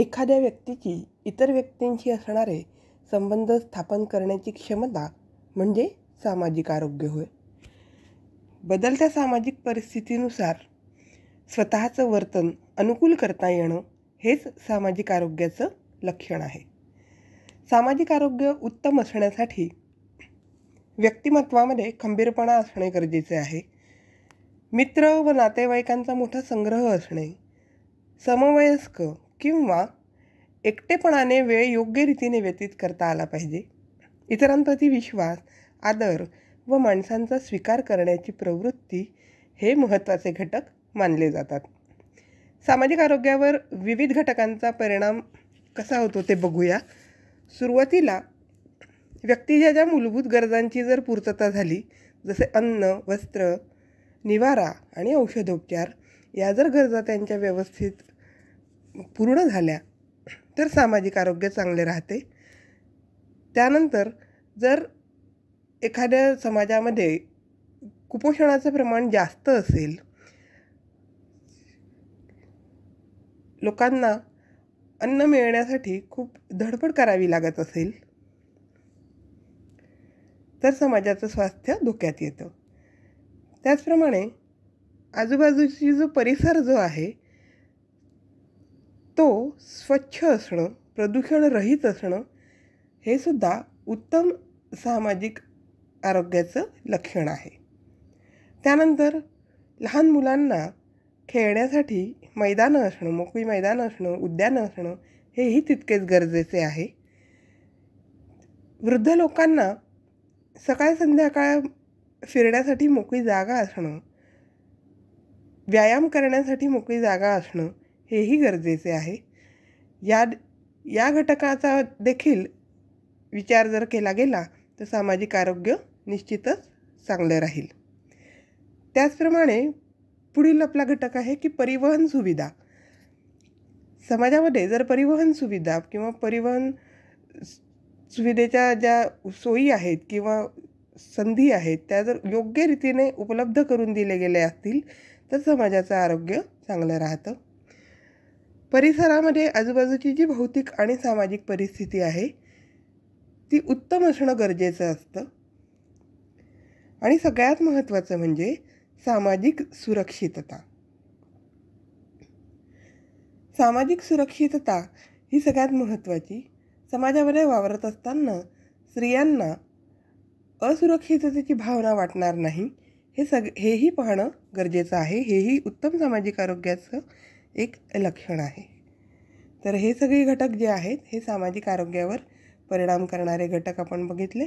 एखाद्या व्यक्तीची इतर व्यक्तींशी असणारे संबंध स्थापन करण्याची क्षमता म्हणजे सामाजिक आरोग्य होय बदलत्या सामाजिक परिस्थितीनुसार स्वतःचं वर्तन अनुकूल करता येणं हेच सामाजिक आरोग्याचं लक्षण आहे सामाजिक आरोग्य उत्तम असण्यासाठी व्यक्तिमत्वामध्ये खंबीरपणा असणे गरजेचे आहे मित्र व नातेवाईकांचा मोठा संग्रह असणे समवयस्क किंवा एकटेपणाने वेळ योग्य रीतीने व्यतीत करता आला पाहिजे इतरांप्रती विश्वास आदर व माणसांचा स्वीकार करण्याची प्रवृत्ती हे महत्त्वाचे घटक मानले जातात सामाजिक आरोग्यावर विविध घटकांचा परिणाम कसा होतो ते बघूया सुरुवातीला व्यक्तीच्या ज्या मूलभूत गरजांची जर पूर्तता झाली जसे अन्न वस्त्र निवारा आणि औषधोपचार या जर गरजा त्यांच्या व्यवस्थित पूर्ण झाल्या तर सामाजिक आरोग्य चांगले राहते त्यानंतर जर एखाद्या समाजामध्ये कुपोषणाचं प्रमाण जास्त असेल लोकांना अन्न मिळण्यासाठी खूप धडपड करावी लागत असेल तर समाजाचं स्वास्थ्य धोक्यात येतं त्याचप्रमाणे आजूबाजूची जो परिसर जो आहे तो स्वच्छ असणं प्रदूषणरहित असणं हे सुद्धा उत्तम सामाजिक आरोग्याचं लक्षण आहे त्यानंतर लहान मुलांना खेळण्यासाठी मैदानं असणं मोकळी मैदानं असणं उद्यानं असणं हेही तितकेच गरजेचे आहे वृद्ध लोकांना सकाळ संध्याकाळ फिरण्यासाठी मोकळी जागा असणं व्यायाम करण्यासाठी मोकळी जागा असणं हेही गरजेचे आहे या या घटकाचा देखील विचार जर केला गेला तर सामाजिक आरोग्य निश्चितच चांगलं राहील त्याचप्रमाणे पुढील आपला घटक आहे की परिवहन सुविधा समाजामध्ये जर परिवहन सुविधा किंवा परिवहन सुविधेच्या ज्या सोयी आहेत किंवा संधी आहेत त्या जर योग्य रीतीने उपलब्ध करून दिले गेले असतील तर समाजाचं आरोग्य चांगलं राहतं परिसरामध्ये आजूबाजूची जी भौतिक आणि सामाजिक परिस्थिती आहे ती उत्तम असणं गरजेचं असतं आणि सगळ्यात महत्त्वाचं म्हणजे सामाजिक सुरक्षितता सामाजिक सुरक्षितता ही सगळ्यात महत्त्वाची समाजामध्ये वावरत असताना स्त्रियांना असुरक्षिततेची भावना वाटणार नाही हे सग हेही पाहणं गरजेचं आहे हेही उत्तम सामाजिक आरोग्याचं एक लक्षण आहे तर हे सगळे घटक जे आहेत हे सामाजिक आरोग्यावर परिणाम करणारे घटक आपण बघितले